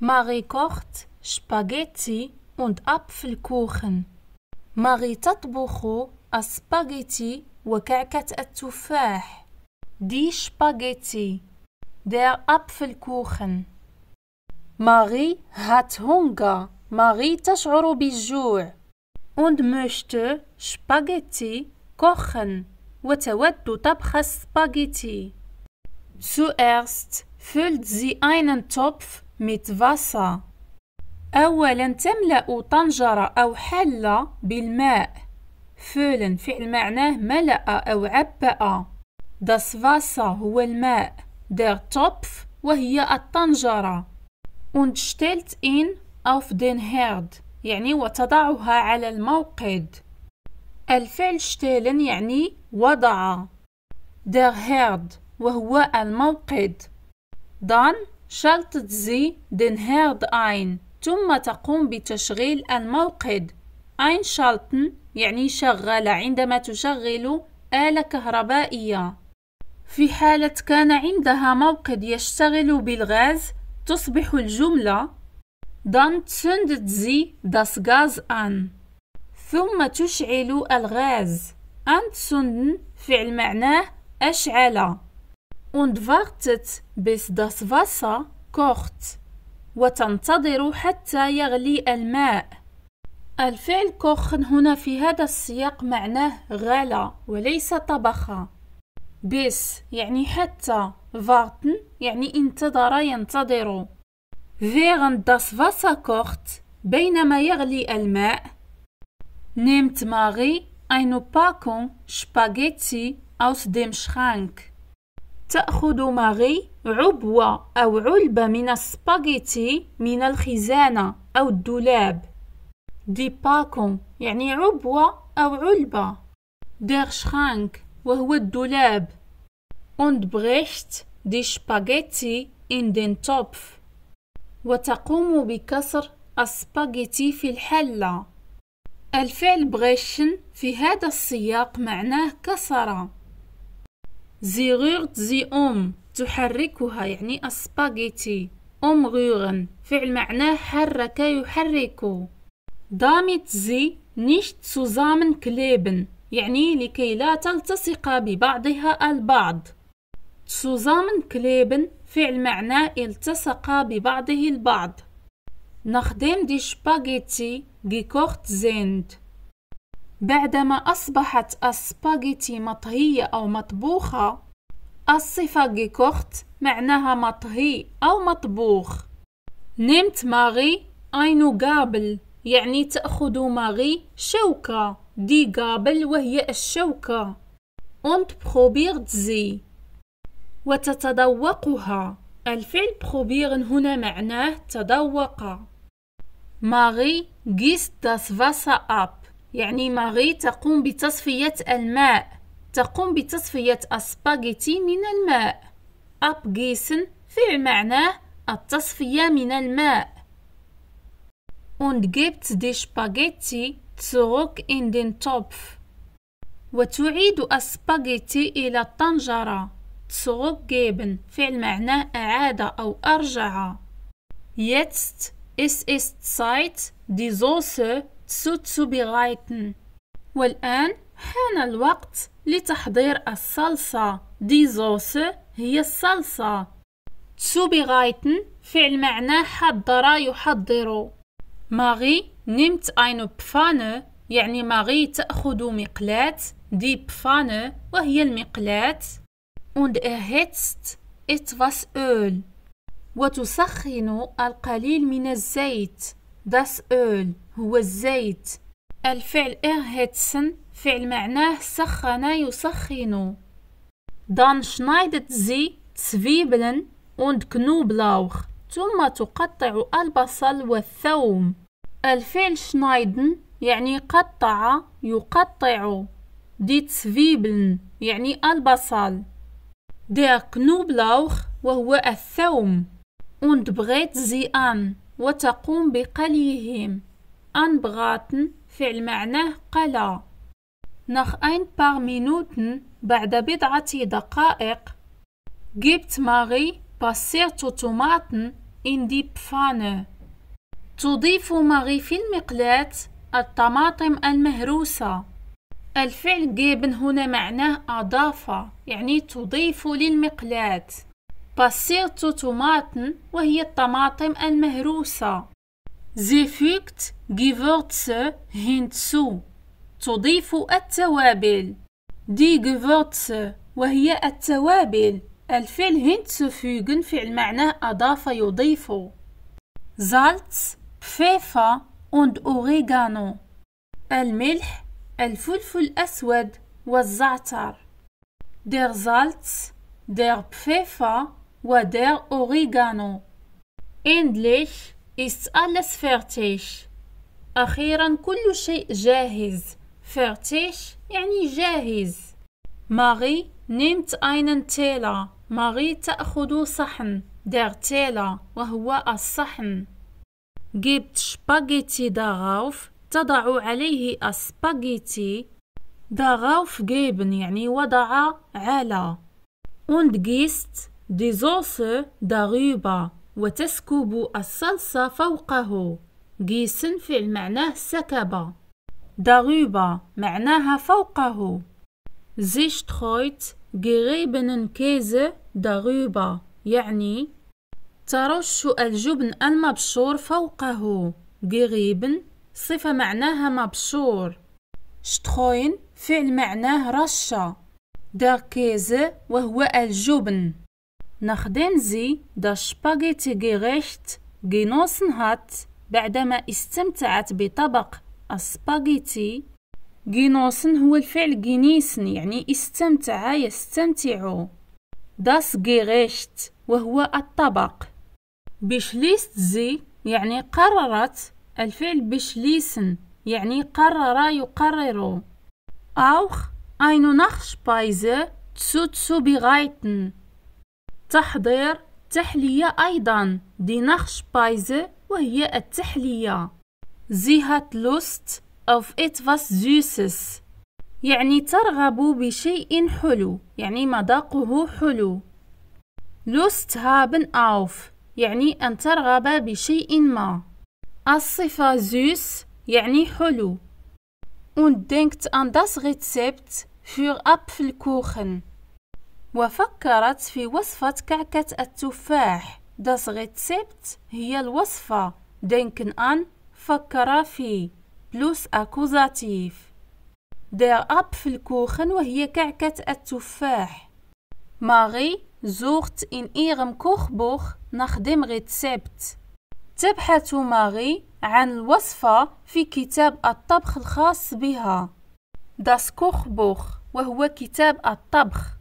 Marie kocht Spaghetti und Apfelkuchen. ماري تطبخ السباغيتي وكعكة التفاح. Die Spaghetti. Der Apfelkuchen. Marie hat Hunger. Marie تشعر بالجوع. Und möchte Spaghetti kochen. وتود طبخ Spaghetti. Zuerst füllt sie einen Topf متفاسا أولا تملأ طنجرة أو حلة بالماء فولن فعل معناه ملأ أو عبأ داس فاسا هو الماء der Topf وهي الطنجرة und stellt ihn auf den Herd يعني وتضعها على الموقد الفعل stellen يعني وضع der Herd وهو الموقد dann شرطة زي هيرد أين ثم تقوم بتشغيل الموقد أين شالتن يعني شغل عندما تشغل آلة كهربائية في حالة كان عندها موقد يشتغل بالغاز تصبح الجملة دان تسندت زي داس غاز أن ثم تشعل الغاز سندن فعل معناه أشعل und wartet bis das Wasser kocht وتنتظر حتى يغلي الماء الفعل كوخن هنا في هذا السياق معناه غلى وليس طبخ بس يعني حتى warten يعني انتظر ينتظر während das Wasser kocht بينما يغلي الماء nimmt Marie eine Packung Spaghetti aus dem Schrank تأخذ ماغي عبوة أو علبة من السباغيتي من الخزانة أو الدولاب دي باكون يعني عبوة أو علبة دير شخانك وهو الدولاب und bricht die Spaghetti in den Topf وتقوم بكسر السباغيتي في الحلة الفعل بريشن في هذا السياق معناه كسر زي غيرت زي أم تحركها يعني أسباغيتي أم غيرن فعل معناه حرك يحرك دامت زي سوزامن كليبن يعني لكي لا تلتصق ببعضها البعض كليبن فعل معناه التصق ببعضه البعض نخدم دي Spaghetti gekocht زيند بعدما أصبحت السباغيتي مطهية أو مطبوخة الصفة جيكوخت معناها مطهي أو مطبوخ نمت ماغي أينو قابل يعني تأخذ ماغي شوكة دي قابل وهي الشوكة أنت probiert تزي وتتذوقها الفعل probieren هنا معناه تذوق ماغي جيست داس فاسا أب يعني ماغي تقوم بتصفية الماء تقوم بتصفية أسباغيتي من الماء أبغيسن فعل معناه التصفية من الماء und gibt die Spaghetti zurück in den Topf وتعيد السباغيتي إلى الطنجرة geben فعل معناه أعاد أو أرجع jetzt es Zeit die Soße تسوتسو بغايتن والآن حان الوقت لتحضير الصلصة دي زوس هي الصلصة تسوبيغايتن فعل معناه حضر يحضر ماغي نمت اينو بفانه يعني ماغي تأخذ مقلاة دي بفانه وهي المقلاة und erhitzt etwas Öl وتسخن القليل من الزيت das Öl هو الزيت الفعل erhitzen فعل معناه سخن يسخن دان شنايدت زي Zwiebeln und Knoblauch ثم تقطع البصل والثوم الفعل شنايدن يعني قطع يقطع دي تسفيبلن يعني البصل der Knoblauch وهو الثوم und brät sie an وتقوم بقليهم أنبغاتن فعل معناه قلى نخ أين باغ مينوتن بعد بضعة دقائق جبت Marie passierte Tomaten إن دي بفانة. تضيف ماري في المقلاة الطماطم المهروسة الفعل جيبن هنا معناه أضافة يعني تضيف للمقلاة باسيرتو توماتن وهي الطماطم المهروسة زي فيكت جيفرتس هينتسو تضيف التوابل دي جيفرتس وهي التوابل الفعل هينتسوفيغن فعل معناه أضاف يضيف زالتس بفيفا und أوريغانو الملح الفلفل الأسود والزعتر der Salz der Pfeffer و der Oregano endlich ist alles fertig أخيرا كل شيء جاهز fertig يعني جاهز ماري نيمت einen تيلا ماري تأخذ صحن der تيلا وهو الصحن جبت Spaghetti darauf تضع عليه Spaghetti. darauf geben يعني وضع على und gießt die Soße darüber وتسكب الصلصة فوقه جيسن فعل معناه سكب داغوبا معناها فوقه Sie streut geriebenen Käse darüber يعني ترش الجبن المبشور فوقه gerieben صفة معناها مبشور شتخوين فعل معناه رشة دار كيزة وهو الجبن Nachdem sie das Spaghetti-Gericht genossen hat, بعدما استمتعت بطبق السباغيتي genossen هو الفعل genießen يعني استمتع يستمتع das Gericht وهو الطبق beschließt sie يعني قررت الفعل beschließen يعني قرر يقرر auch eine Nachspeise zuzubereiten تحضير تحلية أيضا دي ناخش بايزة وهي التحلية زيهات لوست أوف auf etwas Süßes يعني ترغب بشيء حلو يعني مذاقه حلو لوست haben auf يعني أن ترغب بشيء ما الصفة زوس يعني حلو und denkt an das Rezept für Apfelkuchen وفكرت في وصفة كعكة التفاح داس Rezept هي الوصفة دينكن أن فكر في بلوس دير أب في الكوخن وهي كعكة التفاح ماري زورت in ihrem Kochbuch nach dem تبحث ماري عن الوصفة في كتاب الطبخ الخاص بها داس Kochbuch وهو كتاب الطبخ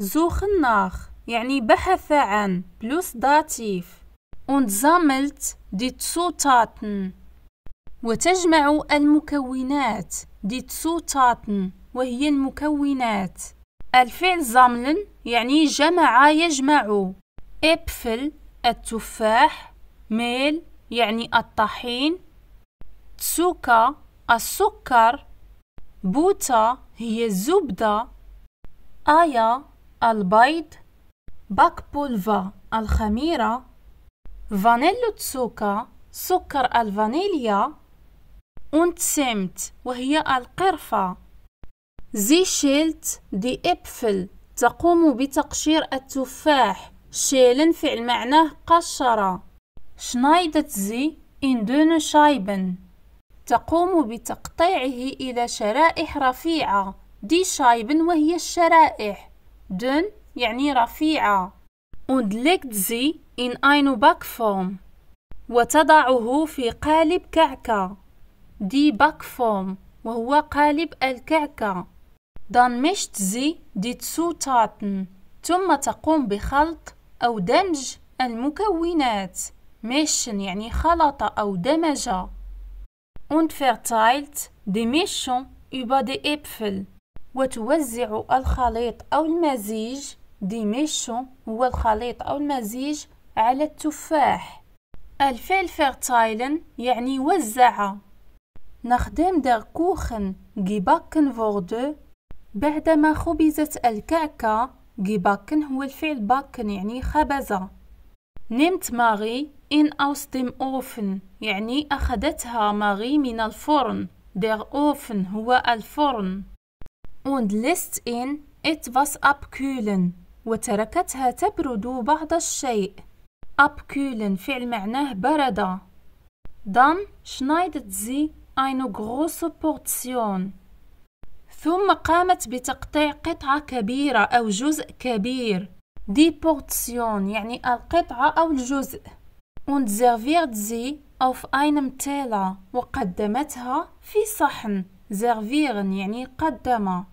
زوخناخ يعني بحث عن بلوس داتيف und sammelt die Zutaten وتجمع المكونات die Zutaten وهي المكونات الفعل sammeln يعني جمع يجمع أبفل التفاح ميل يعني الطحين تسوكا السكر بوتا هي الزبدة آيا البيض باك بولفا الخميرة فانيلو تسوكا سكر الفانيليا und سمت وهي القرفة زي شيلت دي إبفل تقوم بتقشير التفاح شيلن فعل معناه قشرة شنايدت زي إن دون شايبن تقوم بتقطيعه إلى شرائح رفيعة دي شايبن وهي الشرائح دن يعني رفيعة und legt sie in eine Backform وتضعه في قالب كعكة دي Backform وهو قالب الكعكة dann mischt sie die Zutaten ثم تقوم بخلط أو دمج المكونات mischen يعني خلط أو دمج und verteilt die Mischung über die Äpfel وتوزع الخليط أو المزيج دي هو الخليط أو المزيج على التفاح الفعل فيرتايلن يعني وزع نخدم در كوخن جيباكن فوردو بعدما خبزت الكعكة جيباكن هو الفعل باكن يعني خبزة نمت ماري إن أوس ديم أوفن يعني أخذتها ماري من الفرن در أوفن هو الفرن und lässt ihn etwas abkühlen وتركتها تبرد بعض الشيء abkühlen فعل معناه برد dann schneidet sie eine große Portion ثم قامت بتقطيع قطعة كبيرة أو جزء كبير دي بورتسيون يعني القطعة أو الجزء und serviert sie auf einem Teller وقدمتها في صحن servir يعني قدم